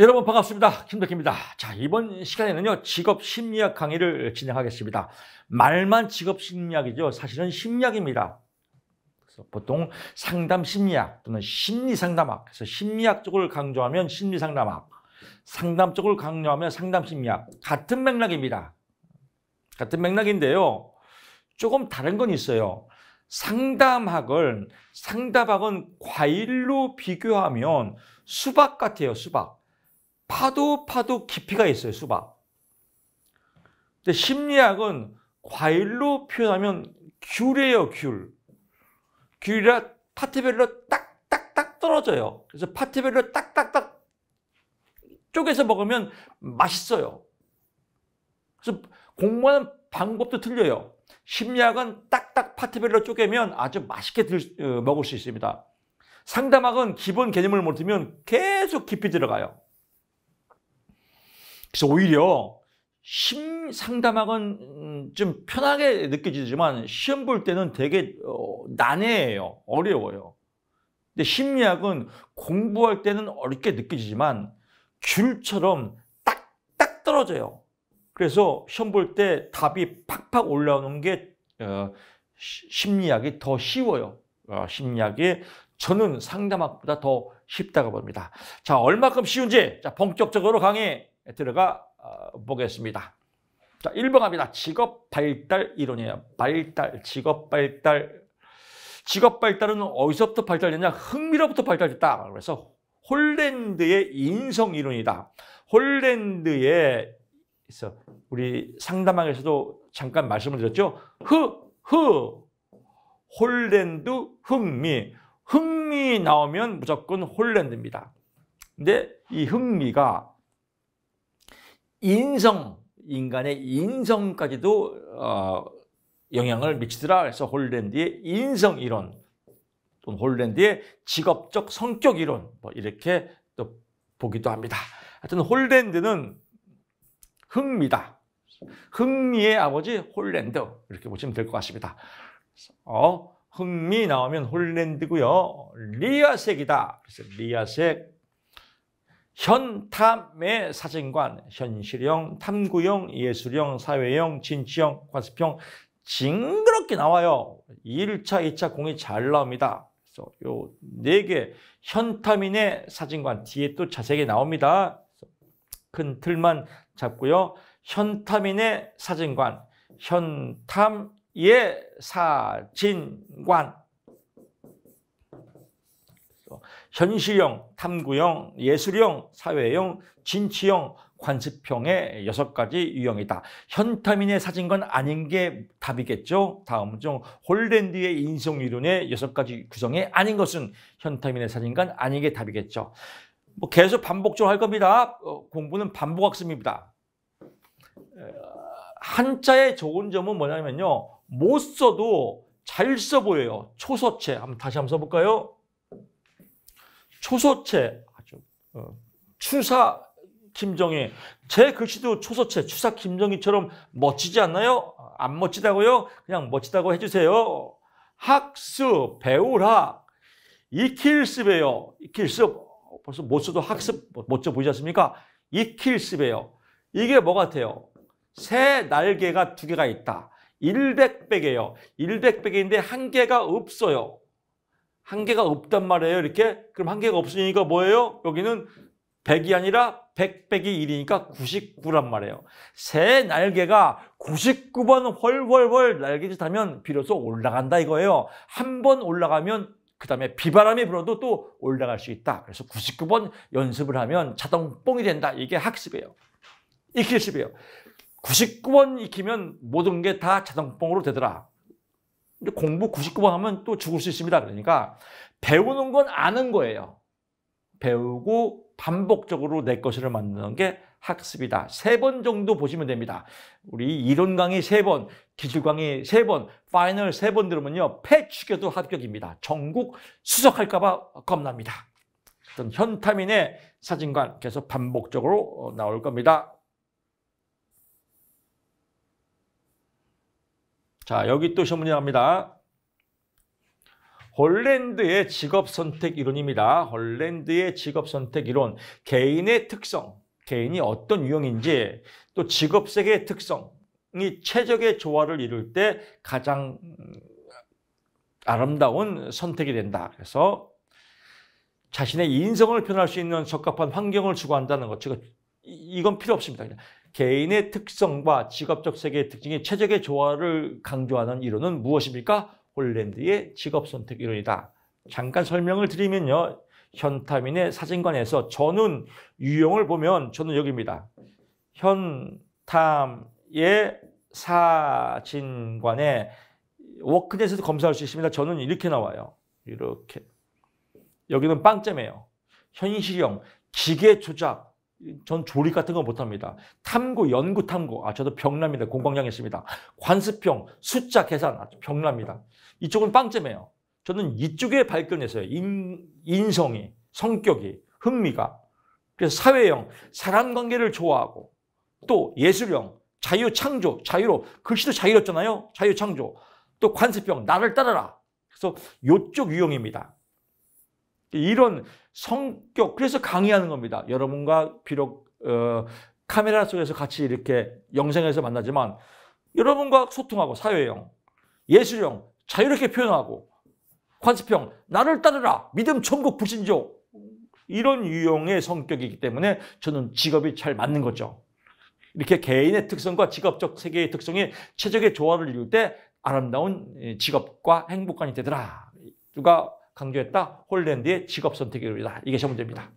여러분 반갑습니다. 김덕희입니다. 자, 이번 시간에는요. 직업 심리학 강의를 진행하겠습니다. 말만 직업 심리학이죠. 사실은 심리학입니다. 그래서 보통 상담 심리학 또는 심리 상담학. 그래서 심리학 쪽을 강조하면 심리 상담학. 상담 쪽을 강조하면 상담 심리학. 같은 맥락입니다. 같은 맥락인데요. 조금 다른 건 있어요. 상담학은 상담학은 과일로 비교하면 수박 같아요, 수박. 파도 파도 깊이가 있어요, 수박. 근데 심리학은 과일로 표현하면 귤이에요, 귤. 귤이라 파트별로 딱딱딱 떨어져요. 그래서 파트별로 딱딱딱 쪼개서 먹으면 맛있어요. 그래서 공부하는 방법도 틀려요. 심리학은 딱딱 파트별로 쪼개면 아주 맛있게 들, 어, 먹을 수 있습니다. 상담학은 기본 개념을 못 들면 계속 깊이 들어가요. 그래서 오히려 심 상담학은 음, 좀 편하게 느껴지지만 시험 볼 때는 되게 어, 난해해요. 어려워요. 근데 심리학은 공부할 때는 어렵게 느껴지지만 줄처럼 딱딱 떨어져요. 그래서 시험 볼 때 답이 팍팍 올라오는 게 어, 심리학이 더 쉬워요. 어, 심리학이 저는 상담학보다 더 쉽다고 봅니다. 자, 얼마큼 쉬운지 자 본격적으로 강의 들어가 어, 보겠습니다. 자, 1번 갑니다 직업 발달 이론이에요. 발달, 직업 발달. 직업 발달은 어디서부터 발달됐냐? 흥미로부터 발달됐다. 그래서 홀랜드의 인성 이론이다. 홀랜드의 그래서 우리 상담학에서도 잠깐 말씀을 드렸죠. 흐, 흐, 홀랜드 흥미. 흥미 나오면 무조건 홀랜드입니다. 근데 이 흥미가 인성, 인간의 인성까지도 어, 영향을 미치더라. 그래서 홀랜드의 인성 이론 또는 홀랜드의 직업적 성격 이론 뭐 이렇게 또 보기도 합니다. 하여튼 홀랜드는 흥미다. 흥미의 아버지 홀랜드 이렇게 보시면 될 것 같습니다. 어, 흥미 나오면 홀랜드고요. 리아색이다. 그래서 리아색 현탐의 사진관, 현실형, 탐구형, 예술형, 사회형, 진취형, 관습형 징그럽게 나와요. 1차, 2차 공이 잘 나옵니다. 그래서 요 네 개 현탐인의 사진관 뒤에 또 자세하게 나옵니다. 큰 틀만 잡고요. 현탐인의 사진관, 현탐의 사진관 현실형, 탐구형, 예술형, 사회형, 진취형, 관습형의 여섯 가지 유형이다. 현타민의 사진관 아닌 게 답이겠죠. 다음 중 홀랜드의 인성 이론의 여섯 가지 구성에 아닌 것은 현타민의 사진관 아닌 게 답이겠죠. 뭐 계속 반복적으로 할 겁니다. 어, 공부는 반복학습입니다. 한자의 좋은 점은 뭐냐면요. 못 써도 잘 써 보여요. 초서체. 한번 다시 한번 써볼까요? 초소체 아주 어, 추사 김정희 제 글씨도 초소체 추사 김정희처럼 멋지지 않나요? 안 멋지다고요? 그냥 멋지다고 해주세요. 학습 배우라 익힐습이에요. 익힐습 벌써 못 써도 학습 멋져 보이지 않습니까? 익힐습이에요. 이게 뭐 같아요? 새 날개가 두 개가 있다. 100백이에요. 100백인데 한 개가 없어요. 한계가 없단 말이에요. 이렇게. 그럼 한계가 없으니까 뭐예요? 여기는 100이 아니라 100 빼기 1이니까 99란 말이에요. 새 날개가 99번 훨훨훨 날개짓 하면 비로소 올라간다 이거예요. 한 번 올라가면 그 다음에 비바람이 불어도 또 올라갈 수 있다. 그래서 99번 연습을 하면 자동 뽕이 된다. 이게 학습이에요. 익힐습이에요. 99번 익히면 모든 게 다 자동 뽕으로 되더라. 공부 99번 하면 또 죽을 수 있습니다. 그러니까 배우는 건 아는 거예요. 배우고 반복적으로 내 것을 만드는 게 학습이다. 세 번 정도 보시면 됩니다. 우리 이론 강의 세 번, 기술 강의 세 번, 파이널 세 번 들으면요. 패치겨도 합격입니다. 전국 수석할까봐 겁납니다. 현타민의 사진관 계속 반복적으로 어, 나올 겁니다. 자, 여기 또 시험 문제 갑니다. 홀랜드의 직업선택 이론입니다. 홀랜드의 직업선택 이론, 개인의 특성, 개인이 어떤 유형인지, 또직업세의 특성이 최적의 조화를 이룰 때 가장 아름다운 선택이 된다. 그래서 자신의 인성을 표현할 수 있는 적합한 환경을 추구한다는 것, 이건 필요 없습니다. 개인의 특성과 직업적 세계의 특징이 최적의 조화를 강조하는 이론은 무엇입니까? 홀랜드의 직업 선택 이론이다. 잠깐 설명을 드리면요. 현타민의 사진관에서 저는 유형을 보면 저는 여기입니다. 현탐의 사진관에 워크넷에서 검사할 수 있습니다. 저는 이렇게 나와요. 이렇게. 여기는 빵점이에요. 현실형, 기계 조작, 전 조립 같은 거 못합니다. 탐구, 연구 탐구. 아, 저도 병납니다. 공방장 했습니다. 관습형, 숫자 계산. 아, 병납니다. 이쪽은 빵점이에요. 저는 이쪽에 발견했어요. 인, 인성이, 성격이, 흥미가. 그래서 사회형, 사람 관계를 좋아하고 또 예술형, 자유 창조, 자유로. 글씨도 자유롭잖아요. 자유 창조. 또 관습형, 나를 따라라. 그래서 이쪽 유형입니다. 이런 성격 그래서 강의하는 겁니다. 여러분과 비록 어, 카메라 속에서 같이 이렇게 영상에서 만나지만 여러분과 소통하고 사회형, 예술형, 자유롭게 표현하고 관습형, 나를 따르라, 믿음, 천국, 불신조 이런 유형의 성격이기 때문에 저는 직업이 잘 맞는 거죠. 이렇게 개인의 특성과 직업적 세계의 특성이 최적의 조화를 이룰 때 아름다운 예, 직업과 행복관이 되더라. 누가 강조했다. 홀랜드의 직업 선택이다. 이게 문제입니다.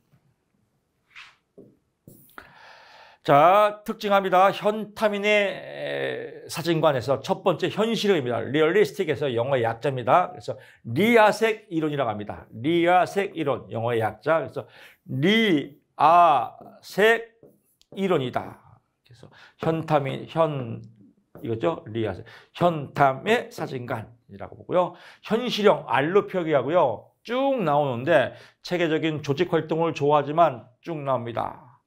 자, 특징합니다. 현타민의 사진관에서 첫 번째 현실입니다. 리얼리스틱에서 영어의 약자입니다. 그래서 리아색 이론이라고 합니다. 리아색 이론, 영어의 약자. 그래서 리아색 이론이다. 그래서 현타민, 현, 이거죠? 리아색. 현탐의 사진관. 이라고 보고요. 현실형 알로 표기하고요. 쭉 나오는데 체계적인 조직 활동을 좋아하지만 쭉 나옵니다.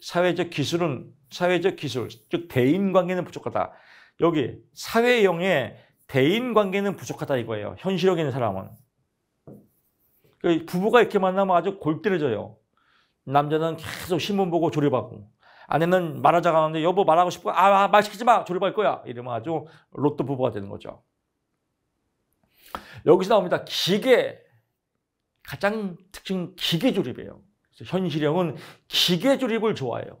사회적 기술은 사회적 기술, 즉 대인 관계는 부족하다. 여기 사회형의 대인 관계는 부족하다 이거예요. 현실형 인 사람은. 그 부부가 이렇게 만나면 아주 골때려져요. 남자는 계속 신문 보고 조립하고 아내는 말하자고 하는데 여보 말하고 싶고 아, 아, 말 시키지 마. 졸업할 거야. 이러면 아주 로또 부부가 되는 거죠. 여기서 나옵니다. 기계. 가장 특징 기계 조립이에요. 그래서 현실형은 기계 조립을 좋아해요.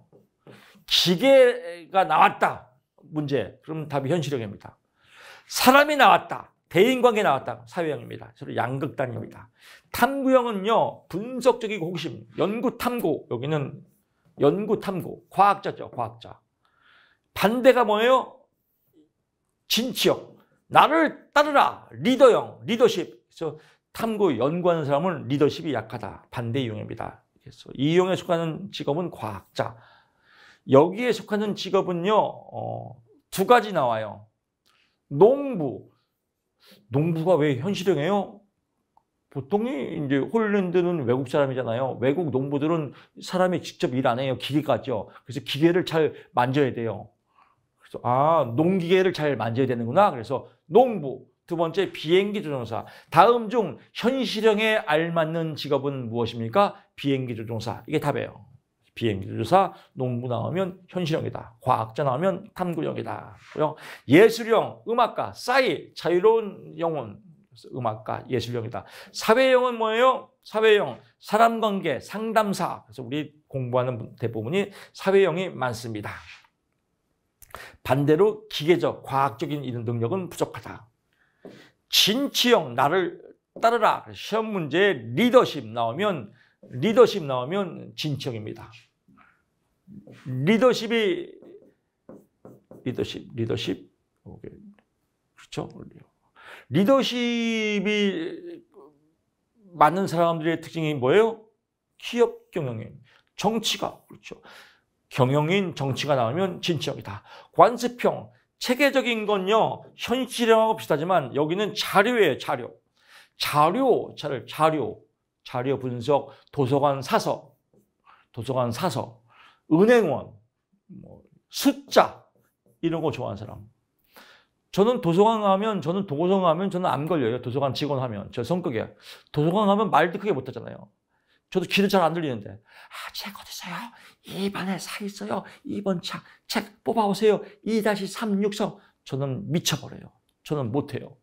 기계가 나왔다. 문제. 그럼 답이 현실형입니다. 사람이 나왔다. 대인관계 나왔다. 사회형입니다. 서로 양극단입니다. 탐구형은요. 분석적이고 호기심, 연구 탐구. 여기는 연구 탐구, 과학자죠, 과학자. 반대가 뭐예요? 진취형. 나를 따르라. 리더형, 리더십. 그래서 탐구 연구하는 사람은 리더십이 약하다. 반대 이용입니다 그래서 이용에 속하는 직업은 과학자. 여기에 속하는 직업은요. 어, 두 가지 나와요. 농부. 농부가 왜 현실형이에요? 보통이 이제 홀랜드는 외국 사람이잖아요. 외국 농부들은 사람이 직접 일 안 해요. 기계가죠. 그래서 기계를 잘 만져야 돼요. 그래서 아 농기계를 잘 만져야 되는구나. 그래서 농부 두 번째 비행기 조종사 다음 중 현실형에 알맞는 직업은 무엇입니까? 비행기 조종사 이게 답이에요. 비행기 조종사 농부 나오면 현실형이다. 과학자 나오면 탐구형이다. 예술형 음악가 싸이 자유로운 영혼 음악가, 예술형이다. 사회형은 뭐예요? 사회형, 사람관계, 상담사. 그래서 우리 공부하는 대부분이 사회형이 많습니다. 반대로 기계적, 과학적인 이런 능력은 부족하다. 진취형, 나를 따르라. 시험 문제에 리더십 나오면 리더십 나오면 진취형입니다. 리더십이 리더십, 리더십. 그렇죠? 리더십이 맞는 사람들의 특징이 뭐예요? 기업 경영인, 정치가 그렇죠. 경영인, 정치가 나오면 진지하이다 관습형, 체계적인 건요 현실형하고 비슷하지만 여기는 자료예요, 자료. 자료, 자료, 자료, 자료 분석, 도서관 사서, 도서관 사서, 은행원, 뭐 숫자 이런 거 좋아하는 사람. 저는 도서관 가면, 저는 도서관 가면 저는 안 걸려요. 도서관 직원 하면. 저 성격이야. 도서관 가면 말도 크게 못 하잖아요. 저도 귀도 잘안 들리는데. 아, 책 어디 있어요? 2번에 사 있어요. 2번 차. 책 뽑아오세요. 2-360. 저는 미쳐버려요. 저는 못해요.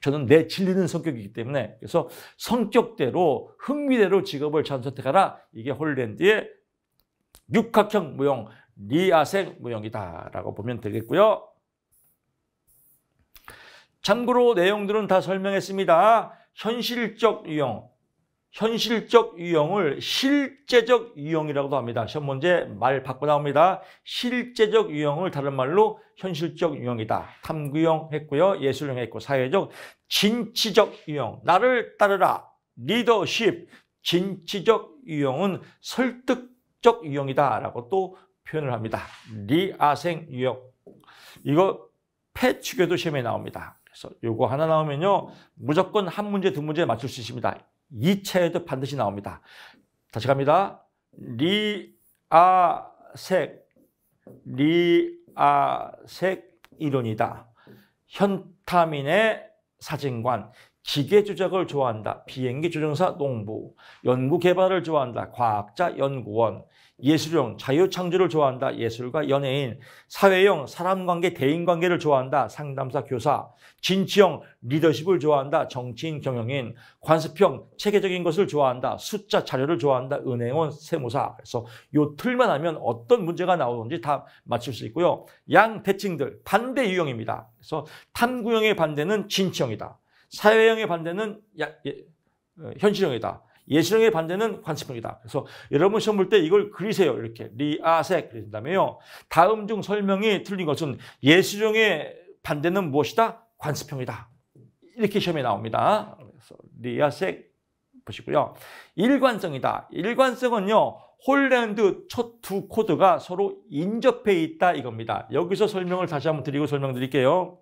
저는 내 질리는 성격이기 때문에 그래서 성격대로 흥미대로 직업을 잘 선택하라. 이게 홀랜드의 육각형 무용, 리아색 무용이다라고 보면 되겠고요. 참고로 내용들은 다 설명했습니다. 현실적 유형, 현실적 유형을 실제적 유형이라고도 합니다. 첫 번째 말 바꿔 나옵니다. 실제적 유형을 다른 말로 현실적 유형이다. 탐구형 했고요. 예술형 했고 사회적, 진취적 유형. 나를 따르라. 리더십. 진취적 유형은 설득적 유형이다. 라고 또 표현을 합니다. 리아생 유형. 이거 폐추교도 시험에 나옵니다. 그래서 요거 하나 나오면요. 무조건 한 문제, 두 문제 맞출 수 있습니다. 2차에도 반드시 나옵니다. 다시 갑니다. 리, 아, 색. 리, 아, 색 이론이다. 현타민의 사진관. 기계 조작을 좋아한다. 비행기 조종사 농부. 연구 개발을 좋아한다. 과학자 연구원. 예술형 자유창조를 좋아한다. 예술가 연예인. 사회형 사람관계 대인관계를 좋아한다. 상담사 교사. 진취형 리더십을 좋아한다. 정치인 경영인. 관습형 체계적인 것을 좋아한다. 숫자 자료를 좋아한다. 은행원 세무사. 그래서 요 틀만 하면 어떤 문제가 나오는지 다 맞출 수 있고요. 양 대칭들 반대 유형입니다. 그래서 탐구형의 반대는 진취형이다. 사회형의 반대는 야, 예, 어, 현실형이다. 예술형의 반대는 관습형이다. 그래서 여러분 시험 볼 때 이걸 그리세요. 이렇게 리아색 그린 다음에요. 다음 중 설명이 틀린 것은 예술형의 반대는 무엇이다? 관습형이다. 이렇게 시험에 나옵니다. 그래서 리아색 보시고요. 일관성이다. 일관성은요. 홀랜드 첫 두 코드가 서로 인접해 있다 이겁니다. 여기서 설명을 다시 한번 드리고 설명드릴게요.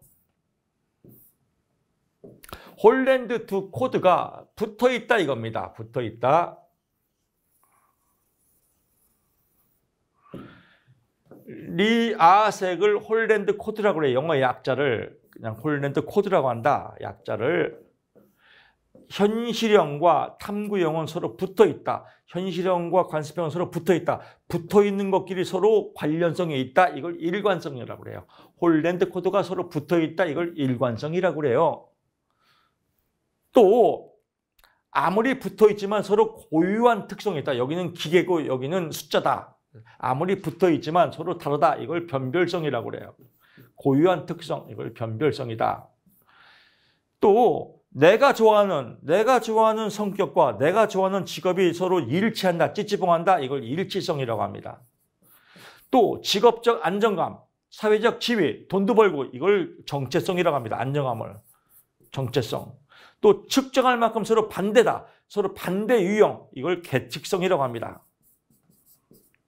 홀랜드 두 코드가 붙어 있다 이겁니다. 붙어 있다. 리아색을 홀랜드 코드라고 그래 영어의 약자를 그냥 홀랜드 코드라고 한다. 약자를 현실형과 탐구형은 서로 붙어 있다. 현실형과 관습형은 서로 붙어 있다. 붙어 있는 것끼리 서로 관련성이 있다. 이걸 일관성이라고 그래요. 홀랜드 코드가 서로 붙어 있다. 이걸 일관성이라고 그래요. 또 아무리 붙어 있지만 서로 고유한 특성이 있다. 여기는 기계고 여기는 숫자다. 아무리 붙어 있지만 서로 다르다. 이걸 변별성이라고 그래요. 고유한 특성, 이걸 변별성이다. 또 내가 좋아하는 내가 좋아하는 성격과 내가 좋아하는 직업이 서로 일치한다, 찌찌봉한다. 이걸 일치성이라고 합니다. 또 직업적 안정감, 사회적 지위, 돈도 벌고 이걸 정체성이라고 합니다. 안정감을 정체성. 또 측정할 만큼 서로 반대다. 서로 반대 유형. 이걸 계측성이라고 합니다.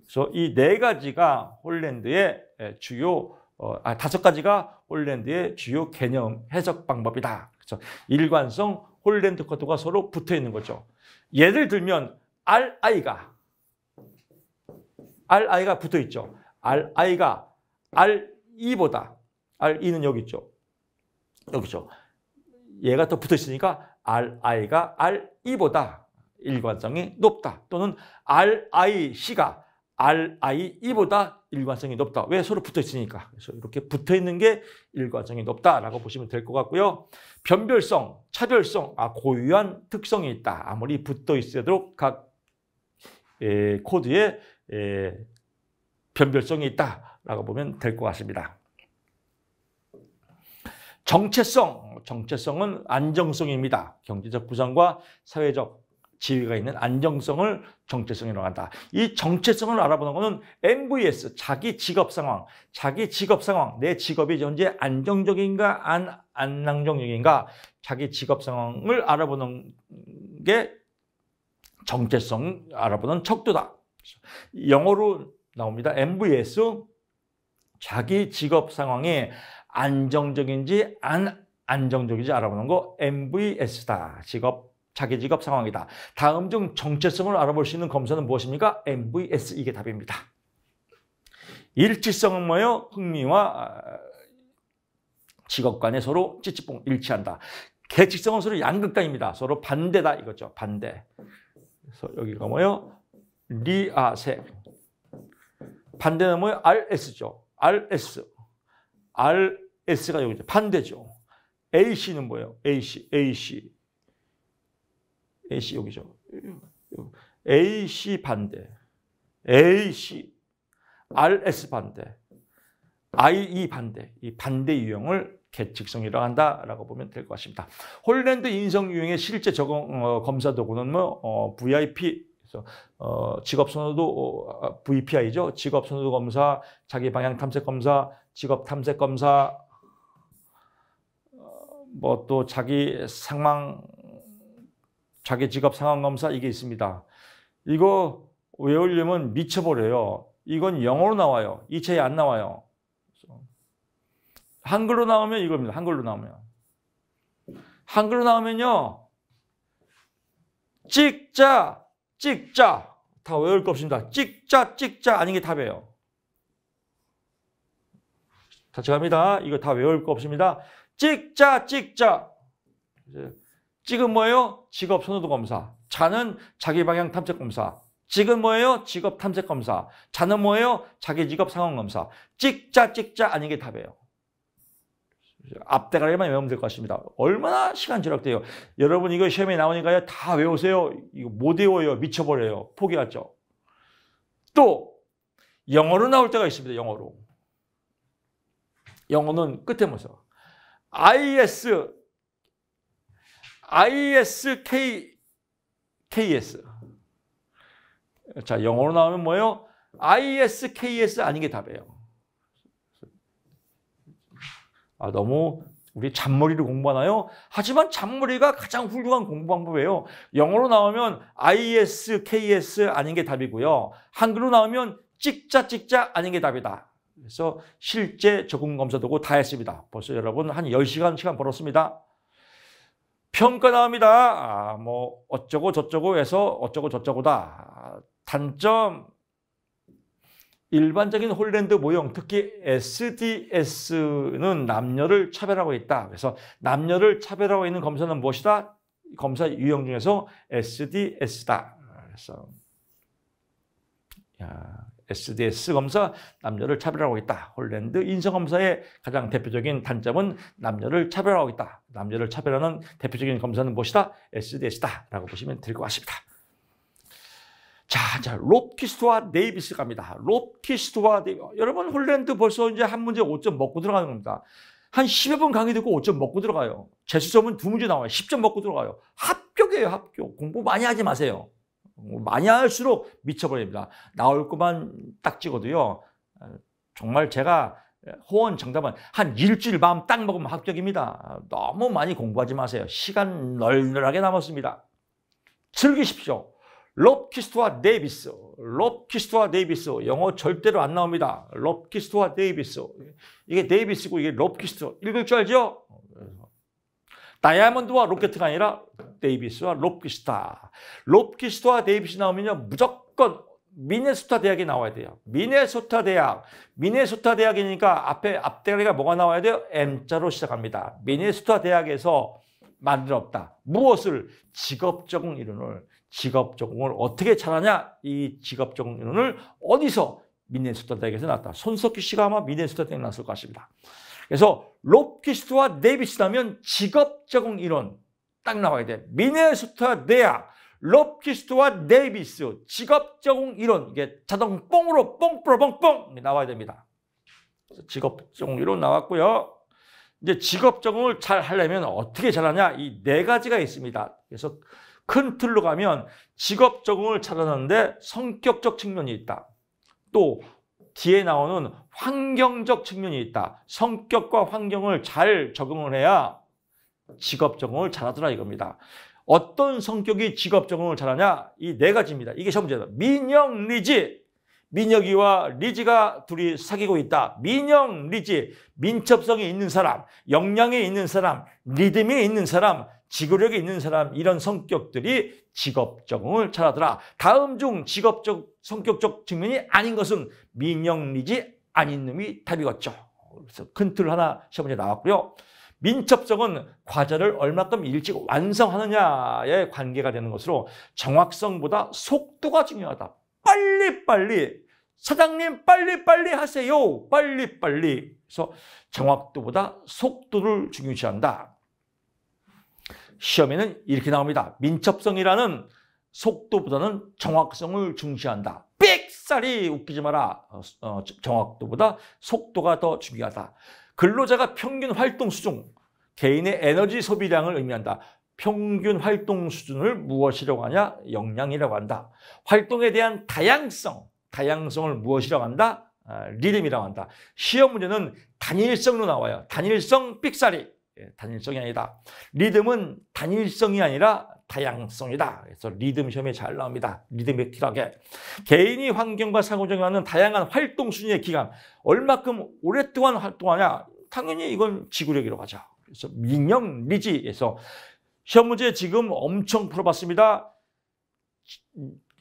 그래서 이 네 가지가 홀랜드의 예, 주요 어, 아, 다섯 가지가 홀랜드의 주요 개념 해석 방법이다. 그렇죠? 일관성 홀랜드 코드가 서로 붙어 있는 거죠. 예를 들면 RI가 RI가 붙어 있죠. RI가 R2보다 R2는 여기 있죠. 여기죠. 얘가 더 붙어 있으니까 RI가 RE보다 일관성이 높다. 또는 RIC가 RIE보다 일관성이 높다. 왜? 서로 붙어 있으니까. 그래서 이렇게 붙어 있는 게 일관성이 높다라고 보시면 될 것 같고요. 변별성, 차별성, 아, 고유한 특성이 있다. 아무리 붙어 있어도 각 에, 코드에 에, 변별성이 있다라고 보면 될 것 같습니다. 정체성, 정체성은 안정성입니다. 경제적 구성과 사회적 지위가 있는 안정성을 정체성이라고 한다. 이 정체성을 알아보는 것은 MVS, 자기 직업 상황, 자기 직업 상황, 내 직업이 현재 안정적인가 안, 안정적인가 자기 직업 상황을 알아보는 게 정체성 알아보는 척도다. 영어로 나옵니다. MVS, 자기 직업 상황에 안정적인지 안 안정적인지 알아보는 거 MVS다. 직업 자기 직업 상황이다. 다음 중 정체성을 알아볼 수 있는 검사는 무엇입니까? MVS 이게 답입니다. 일치성은 뭐예요? 흥미와 아, 직업 간에 서로 찌찌뽕 일치한다. 계측성은 서로 양극단입니다. 서로 반대다 이거죠. 반대. 그래서 여기가 뭐예요? 리아색. 반대는 뭐예요? RS죠. RS. RS가 여기 반대죠. AC는 뭐예요? AC, AC. AC 여기죠. AC 반대. AC. RS 반대. IE 반대. 이 반대 유형을 계측성이라고 한다라고 보면 될 것 같습니다. 홀랜드 인성 유형의 실제 적응 어, 검사 도구는 뭐 어, VIP 그래서 어, 직업선호도 어, 아, VPI죠. 직업선호도 검사, 자기 방향 탐색 검사, 직업 탐색 검사, 어, 뭐또 자기 상황, 자기 직업 상황 검사 이게 있습니다. 이거 외우려면 미쳐버려요. 이건 영어로 나와요. 이 책이 안 나와요. 한글로 나오면 이겁니다. 한글로 나오면. 한글로 나오면요. 찍자, 찍자. 다 외울 거 없습니다. 찍자, 찍자 아닌 게 답이에요. 같이 갑니다. 이거 다 외울 거 없습니다. 찍자, 찍자. 찍은 뭐예요? 직업 선호도 검사. 자는 자기 방향 탐색 검사. 직은 뭐예요? 직업 탐색 검사. 자는 뭐예요? 자기 직업 상황 검사. 찍자, 찍자 아닌 게 답이에요. 앞대가리만 외우면 될 것 같습니다. 얼마나 시간 절약돼요. 여러분 이거 시험에 나오니까요. 다 외우세요. 이거 못 외워요. 미쳐버려요. 포기하죠. 또 영어로 나올 때가 있습니다. 영어로. 영어는 끝에 모서 IS ISK KS 자 영어로 나오면 뭐예요? ISKS 아닌 게 답이에요. 아, 너무 우리 잔머리를 공부하나요? 하지만 잔머리가 가장 훌륭한 공부 방법이에요. 영어로 나오면 IS, KS 아닌 게 답이고요. 한글로 나오면 찍자 찍자 아닌 게 답이다. 그래서 실제 적응 검사도 다 했습니다. 벌써 여러분 한 10시간 시간 벌었습니다. 평가 나옵니다. 아, 뭐 어쩌고 저쩌고 해서 어쩌고 저쩌고다. 단점 일반적인 홀랜드 모형, 특히 SDS는 남녀를 차별하고 있다. 그래서 남녀를 차별하고 있는 검사는 무엇이다? 검사 유형 중에서 SDS다. 그래서 야, SDS 검사 남녀를 차별하고 있다. 홀랜드 인성 검사의 가장 대표적인 단점은 남녀를 차별하고 있다. 남녀를 차별하는 대표적인 검사는 무엇이다? SDS다라고 보시면 될 것 같습니다. 자, 자, 롭키스트와 네이비스 갑니다. 롭키스트와 데이비스. 네, 여러분, 홀랜드 벌써 이제 한 문제 5점 먹고 들어가는 겁니다. 한 10여 번 강의 듣고 5점 먹고 들어가요. 재수점은 두 문제 나와요. 10점 먹고 들어가요. 합격이에요, 합격. 공부 많이 하지 마세요. 많이 할수록 미쳐버립니다. 나올 것만 딱 찍어도요. 정말 제가 호언 정답은 한 일주일 밤 딱 먹으면 합격입니다. 너무 많이 공부하지 마세요. 시간 널널하게 남았습니다. 즐기십시오. 롭키스트와 데이비스, 롭키스트와 데이비스 영어 절대로 안 나옵니다. 롭키스트와 데이비스 이게 데이비스고 이게 롭키스트 읽을 줄 알죠? 다이아몬드와 로켓트가 아니라 데이비스와 롭키스타. 롭키스트와 데이비스 나오면요 무조건 미네소타 대학이 나와야 돼요. 미네소타 대학. 미네소타 대학이니까 앞에 앞대가리가 뭐가 나와야 돼요? M자로 시작합니다. 미네소타 대학에서 만들었다. 무엇을? 직업적 이론을. 직업 적응을 어떻게 잘하냐? 이 직업 적응 이론을 어디서 미네소타 대학에서 나왔다. 손석희 씨가 아마 미네소타 대학에 나왔을 것 같습니다. 그래서 롭키스와 트 데이비스라면 직업 적응 이론 딱 나와야 돼. 미네소타 대학 롭키스와 트 데이비스 직업 적응 이론 이게 자동 뽕으로 뽕뽕뽕뽕 나와야 됩니다. 그래서 직업 적응 이론 나왔고요. 이제 직업 적응을 잘 하려면 어떻게 잘하냐? 이 네 가지가 있습니다. 그래서 큰 틀로 가면 직업 적응을 찾아는데 성격적 측면이 있다. 또 뒤에 나오는 환경적 측면이 있다. 성격과 환경을 잘 적응을 해야 직업 적응을 잘하더라 이겁니다. 어떤 성격이 직업 적응을 잘하냐? 이 네 가지입니다. 이게 첫 번째다. 민영, 리지. 민혁이와 리지가 둘이 사귀고 있다. 민영, 리지. 민첩성이 있는 사람, 역량이 있는 사람, 리듬이 있는 사람, 지구력이 있는 사람 이런 성격들이 직업적응을 잘하더라. 다음 중 직업적 성격적 측면이 아닌 것은 민영리지 아닌 놈이 답이었죠. 그래서 큰틀 하나 시험에 나왔고요. 민첩성은 과제를 얼마큼 일찍 완성하느냐에 관계가 되는 것으로 정확성보다 속도가 중요하다. 빨리빨리 사장님 빨리빨리 하세요. 빨리빨리. 그래서 정확도보다 속도를 중요시한다. 시험에는 이렇게 나옵니다. 민첩성이라는 속도보다는 정확성을 중시한다. 빽살이 웃기지 마라. 어, 어, 정확도보다 속도가 더 중요하다. 근로자가 평균 활동 수준 개인의 에너지 소비량을 의미한다. 평균 활동 수준을 무엇이라고 하냐? 역량이라고 한다. 활동에 대한 다양성, 다양성을 무엇이라고 한다? 아, 리듬이라고 한다. 시험 문제는 단일성으로 나와요. 단일성 삑사리. 예, 단일성이 아니다. 리듬은 단일성이 아니라 다양성이다. 그래서 리듬 시험에 잘 나옵니다. 리듬에틱하게 개인이 환경과 사고작용하는 다양한 활동 순위의 기간. 얼마큼 오랫동안 활동하냐? 당연히 이건 지구력이라고 하죠. 그래서 민영 리지에서 시험 문제 지금 엄청 풀어봤습니다.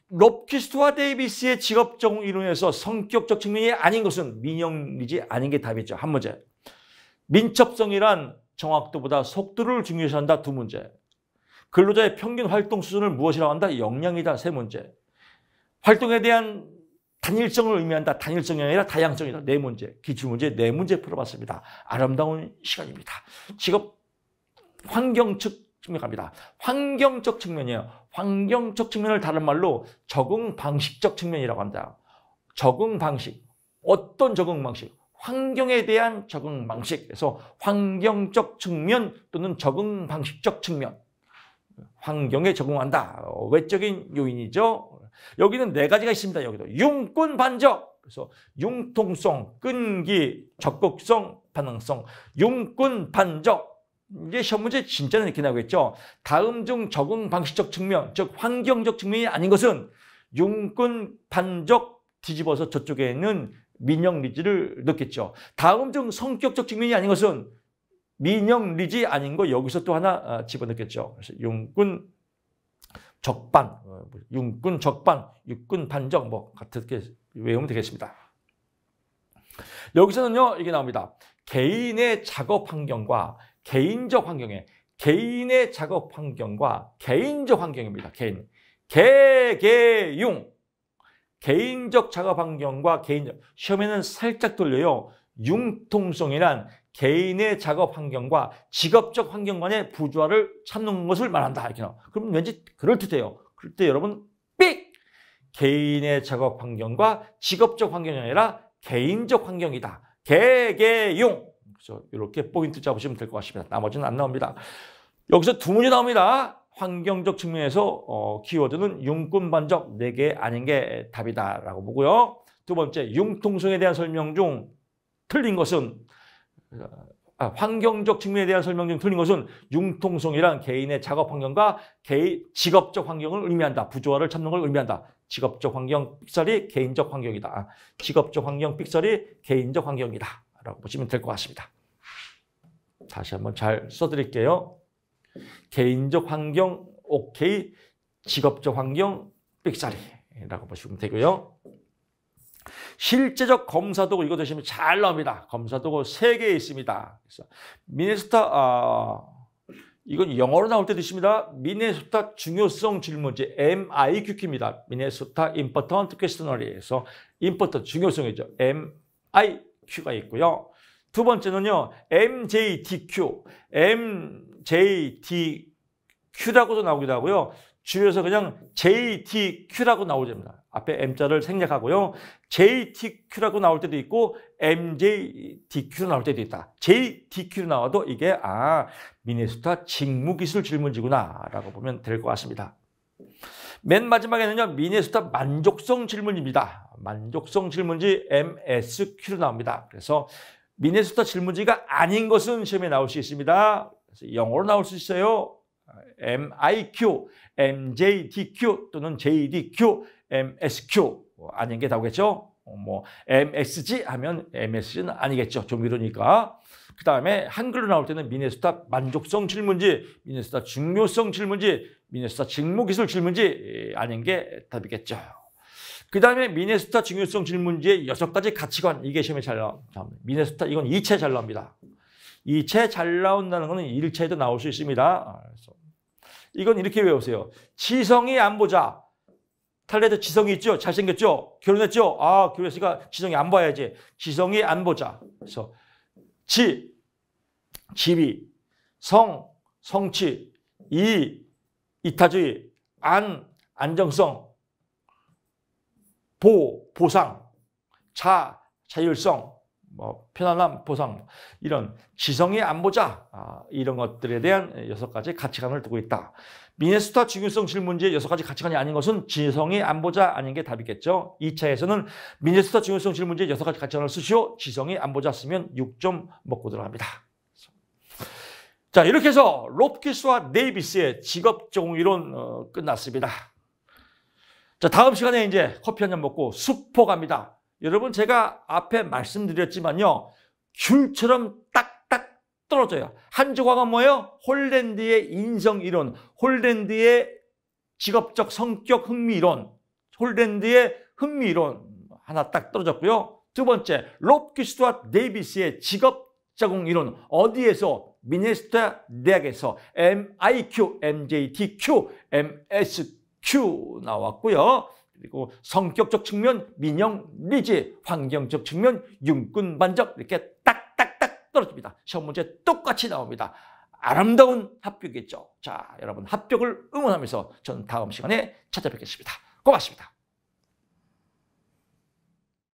롭키스트와 데이비스의 직업 적 이론에서 성격적 측면이 아닌 것은 민영리지 아닌 게 답이죠. 한 문제. 민첩성이란 정확도보다 속도를 중요시한다. 두 문제. 근로자의 평균 활동 수준을 무엇이라고 한다? 역량이다. 세 문제. 활동에 대한 단일성을 의미한다. 단일성이 아니라 다양성이다. 네 문제. 기출문제 네 문제 풀어봤습니다. 아름다운 시간입니다. 직업 환경 측 측면 갑니다. 환경적 측면이에요. 환경적 측면을 다른 말로 적응 방식적 측면이라고 합니다. 적응 방식. 어떤 적응 방식? 환경에 대한 적응 방식. 그래서 환경적 측면 또는 적응 방식적 측면. 환경에 적응한다. 외적인 요인이죠. 여기는 네 가지가 있습니다. 여기도 융권 반적. 그래서 융통성, 끈기, 적극성, 반응성, 융권 반적. 이제 시험 문제 진짜는 이렇게 나오겠죠. 다음 중 적응 방식적 측면, 즉 환경적 측면이 아닌 것은 융권 반적 뒤집어서 저쪽에는 민영 리지를 넣겠죠. 다음 중 성격적 측면이 아닌 것은 민영 리지 아닌 거 여기서 또 하나 아, 집어넣겠죠. 그래서 용군 적반, 어, 윤군 적반, 육군 반정 뭐 같게 은 외우면 되겠습니다. 여기서는요 이게 나옵니다. 개인의 작업 환경과 개인적 환경에 개인의 작업 환경과 개인적 환경입니다. 개인 개개융 개인적 작업 환경과 개인적 시험에는 살짝 돌려요. 융통성이란 개인의 작업 환경과 직업적 환경 간의 부조화를 찾는 것을 말한다. 이렇게 나와. 그럼 왠지 그럴듯해요. 그럴 때 여러분 삑! 개인의 작업 환경과 직업적 환경이 아니라 개인적 환경이다. 개개용. 그래서 이렇게 포인트 잡으시면 될 것 같습니다. 나머지는 안 나옵니다. 여기서 두 문제 나옵니다. 환경적 측면에서 어, 키워드는 융권 반적 4개 아닌 게 답이다라고 보고요. 두 번째, 융통성에 대한 설명 중 틀린 것은 아, 환경적 측면에 대한 설명 중 틀린 것은 융통성이란 개인의 작업 환경과 개인 직업적 환경을 의미한다. 부조화를 찾는 걸 의미한다. 직업적 환경 픽설이 개인적 환경이다. 직업적 환경 픽설이 개인적 환경이다. 라고 보시면 될 것 같습니다. 다시 한번 잘 써드릴게요. 개인적 환경 오케이, 직업적 환경 빽자리라고 보시면 되고요. 실제적 검사 도구 이거 드시면 잘 나옵니다. 검사 도구 3개 있습니다. 그래서 미네소타 어, 이건 영어로 나올 때도 있니다 미네소타 중요성 질문지 MIQQ입니다. 미네소타 임퍼턴트 퀘스터너리에서 임퍼턴 중요성이죠. MIQ가 있고요. 두 번째는요, MJDQ, MJDQ라고도 나오기도 하고요. 줄여서 그냥 JTQ라고 나오게 됩니다. 앞에 M자를 생략하고요. JTQ라고 나올 때도 있고 MJDQ로 나올 때도 있다. JTQ로 나와도 이게 아 미네소타 직무기술 질문지구나라고 보면 될 것 같습니다. 맨 마지막에는요. 미네소타 만족성 질문입니다. 만족성 질문지 MSQ로 나옵니다. 그래서 미네소타 질문지가 아닌 것은 시험에 나올 수 있습니다. 그래서 영어로 나올 수 있어요. MIQ, MJDQ 또는 JDQ, MSQ 뭐 아닌 게 나오겠죠. 어, 뭐 MSG 하면 MSG는 아니겠죠. 좀이러니까그 다음에 한글로 나올 때는 미네소타 만족성 질문지, 미네소타 중요성 질문지, 미네소타 직무기술 질문지 예, 아닌 게 답이겠죠. 그 다음에 미네스타 중요성 질문지의 여섯 가지 가치관 이게 시험에 잘 나옵니다. 미네스타 이건 2채 잘 나옵니다. 2채 잘 나온다는 거는 1채에도 나올 수 있습니다. 아, 그래서 이건 이렇게 외우세요. 지성이 안 보자. 탈레드 지성이 있죠? 잘생겼죠? 결혼했죠? 아, 결혼했으니까 지성이 안 봐야지. 지성이 안 보자. 그래서 지, 지위, 성, 성취, 이, 이타주의, 안, 안정성, 보, 보상, 자, 자율성, 뭐 편안함, 보상 이런 지성의 안보자 아, 이런 것들에 대한 여섯 가지 가치관을 두고 있다. 미네스타 중요성 질문지의 여섯 가지 가치관이 아닌 것은 지성의 안보자 아닌 게 답이겠죠. 2차에서는 미네스타 중요성 질문지의 여섯 가지 가치관을 쓰시오. 지성의 안보자 쓰면 6점 먹고 들어갑니다. 자 이렇게 해서 롭키스와 네이비스의 직업 종 이론 어, 끝났습니다. 자, 다음 시간에 이제 커피 한 잔 먹고 수포 갑니다. 여러분, 제가 앞에 말씀드렸지만요. 귤처럼 딱딱 떨어져요. 한 조각은 뭐예요? 홀랜드의 인성이론, 홀랜드의 직업적 성격 흥미이론, 홀랜드의 흥미이론 하나 딱 떨어졌고요. 두 번째, 롭키 스와 데이비스의 직업 적공 이론 어디에서 미네스타 대학에서 MIQ, MJTQ, MSQ 큐 나왔고요. 그리고 성격적 측면 민영 리지, 환경적 측면 윤근 반적 이렇게 딱딱딱 떨어집니다. 시험 문제 똑같이 나옵니다. 아름다운 합격이겠죠. 자, 여러분 합격을 응원하면서 저는 다음 시간에 찾아뵙겠습니다. 고맙습니다.